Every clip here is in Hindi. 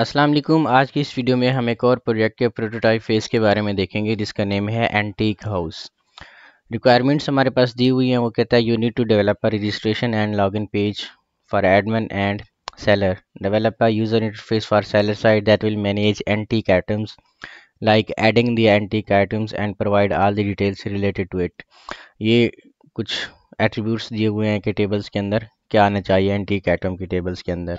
अस्सलाम वालेकुम आज की इस वीडियो में हम एक और प्रोजेक्ट के प्रोटोटाइप फेस के बारे में देखेंगे जिसका नेम है एंटीक हाउस रिक्वायरमेंट्स हमारे पास दी हुई हैं वो कहता है you need to develop a registration and login page for admin and seller develop a user interface for seller side that will manage antique items like adding the antique items and provide all the details related to it ये कुछ एट्रीब्यूट्स दिए हुए हैं कि टेबल्स के अंदर क्या आना चाहिए एंटीक आइटम के टेबल्स के अंदर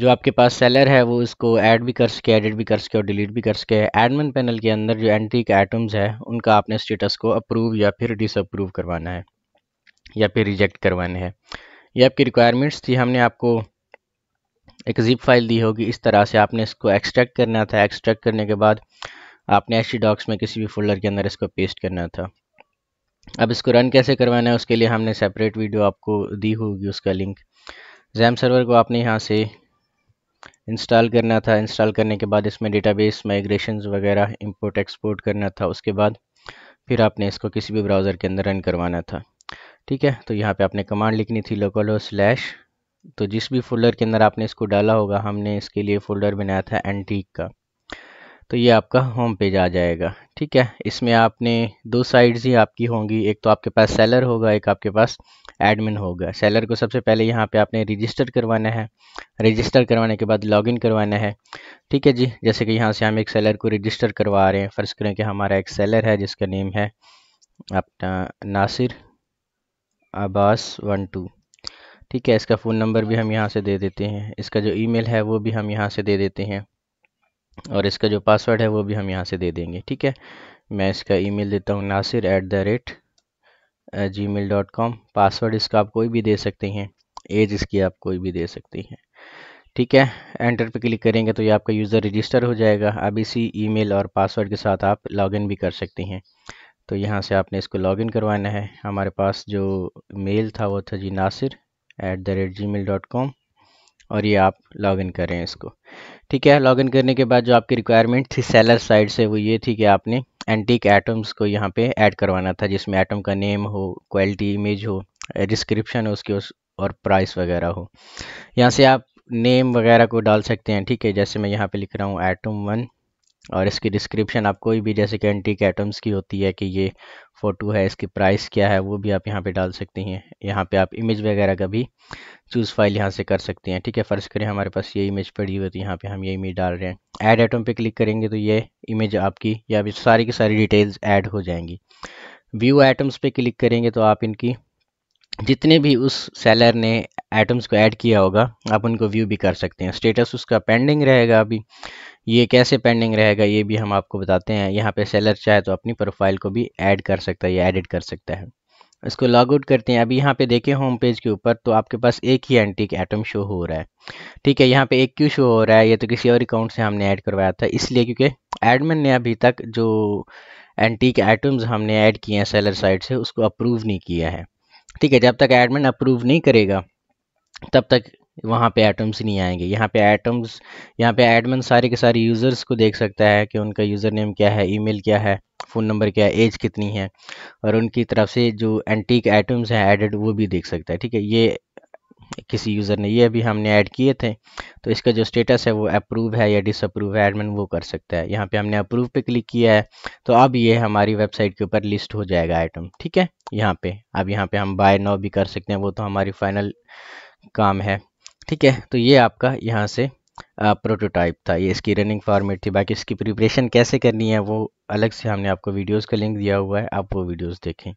जो आपके पास सेलर है वो इसको ऐड भी कर सके एडिट भी कर सके और डिलीट भी कर सके एडमिन पैनल के अंदर जो एंट्री के आइटम्स है उनका आपने स्टेटस को अप्रूव या फिर डिसअप्रूव करवाना है या फिर रिजेक्ट करवाने हैं ये आपकी रिक्वायरमेंट्स थी हमने आपको एक जिप फाइल दी होगी इस तरह से आपने इसको एक्सट्रैक्ट करना था एक्सट्रैक्ट करने के बाद आपने एच डॉक्स में किसी भी फोल्डर के अंदर इसको पेस्ट करना था अब इसको रन कैसे करवाना है उसके लिए हमने सेपरेट वीडियो आपको दी होगी उसका लिंक जैम सर्वर को आपने यहाँ से इंस्टॉल करना था इंस्टॉल करने के बाद इसमें डेटाबेस माइग्रेशन वगैरह इंपोर्ट एक्सपोर्ट करना था उसके बाद फिर आपने इसको किसी भी ब्राउज़र के अंदर रन करवाना था ठीक है तो यहाँ पे आपने कमांड लिखनी थी लोकल हो स्लैश तो जिस भी फोल्डर के अंदर आपने इसको डाला होगा हमने इसके लिए फ़ोल्डर बनाया था एंटीक का तो ये आपका होम पेज आ जाएगा ठीक है इसमें आपने दो साइड्स ही आपकी होंगी एक तो आपके पास सेलर होगा एक आपके पास एडमिन होगा सेलर को सबसे पहले यहाँ पे आपने रजिस्टर करवाना है रजिस्टर करवाने के बाद लॉगिन करवाना है ठीक है जी जैसे कि यहाँ से हम एक सेलर को रजिस्टर करवा रहे हैं फ़र्ज़ करें कि हमारा एक सेलर है जिसका नेम है अपना नासिर अब्बास वन टू ठीक है इसका फ़ोन नंबर भी हम यहाँ से दे देते हैं इसका जो ई है वो भी हम यहाँ से दे देते हैं और इसका जो पासवर्ड है वो भी हम यहाँ से दे देंगे ठीक है मैं इसका ईमेल देता हूँ Nasir at the rate Gmail dot com password इसका आप कोई भी दे सकते हैं एज इसकी आप कोई भी दे सकते हैं ठीक है एंटर पे क्लिक करेंगे तो ये आपका यूज़र रजिस्टर हो जाएगा अब इसी ईमेल और पासवर्ड के साथ आप लॉगिन भी कर सकते हैं तो यहाँ से आपने इसको लॉगिन करवाना है हमारे पास जो मेल था वो था जी Nasir at the rate Gmail dot com और ये आप लॉगिन करें इसको ठीक है लॉगिन करने के बाद जो आपकी रिक्वायरमेंट थी सेलर साइड से वो ये थी कि आपने एंटीक एटम्स को यहाँ पे ऐड करवाना था जिसमें एटम का नेम हो क्वालिटी इमेज हो डिस्क्रिप्शन हो उसके उस और प्राइस वगैरह हो यहाँ से आप नेम वगैरह को डाल सकते हैं ठीक है जैसे मैं यहाँ पे लिख रहा हूँ एटम वन और इसकी डिस्क्रिप्शन आप कोई भी जैसे कि एंटीक आइटम्स की होती है कि ये फ़ोटो है इसकी प्राइस क्या है वो भी आप यहाँ पे डाल सकती हैं यहाँ पे आप इमेज वगैरह का भी चूज़ फाइल यहाँ से कर सकती हैं ठीक है फ़र्ज़ करें हमारे पास ये इमेज पड़ी हुई तो यहाँ पे हम ये इमेज डाल रहे हैं ऐड आइटम पे क्लिक करेंगे तो ये इमेज आपकी या सारी की सारी डिटेल्स ऐड हो जाएंगी व्यू आइटम्स पर क्लिक करेंगे तो आप इनकी जितने भी उस सेलर ने एटम्स को ऐड किया होगा आप उनको व्यू भी कर सकते हैं स्टेटस उसका पेंडिंग रहेगा अभी ये कैसे पेंडिंग रहेगा ये भी हम आपको बताते हैं यहाँ पे सेलर चाहे तो अपनी प्रोफाइल को भी ऐड कर सकता है या एडिट कर सकता है इसको लॉग आउट करते हैं अभी यहाँ पे देखिए होम पेज के ऊपर तो आपके पास एक ही एंटीक एटम शो हो रहा है ठीक है यहाँ पे एक क्यों शो हो रहा है ये तो किसी और अकाउंट से हमने ऐड करवाया था इसलिए क्योंकि एडमिन ने अभी तक जो एंटीक आइटम्स हमने ऐड किए हैं सेलर साइड से उसको अप्रूव नहीं किया है ठीक है जब तक एडमिन अप्रूव नहीं करेगा तब तक वहाँ पे एटम्स नहीं आएंगे यहाँ पे एटम्स यहाँ पे एडमिन सारे के सारे यूज़र्स को देख सकता है कि उनका यूज़र नेम क्या है ईमेल क्या है फ़ोन नंबर क्या है एज कितनी है और उनकी तरफ से जो एंटीक आइटम्स हैं एडेड वो भी देख सकता है ठीक है ये किसी यूज़र ने ये अभी हमने ऐड किए थे तो इसका जो स्टेटस है वो अप्रूव है या डिसअप्रूव है एडमिन वो कर सकता है यहाँ पे हमने अप्रूव पे क्लिक किया है तो अब ये हमारी वेबसाइट के ऊपर लिस्ट हो जाएगा आइटम ठीक है यहाँ पे अब यहाँ पे हम बाय नाउ भी कर सकते हैं वो तो हमारी फाइनल काम है ठीक है तो ये आपका यहाँ से प्रोटोटाइप था ये इसकी रनिंग फॉर्मेट थी बाकी इसकी प्रिपरेशन कैसे करनी है वो अलग से हमने आपको वीडियोज़ का लिंक दिया हुआ है आप वो वीडियोज़ देखें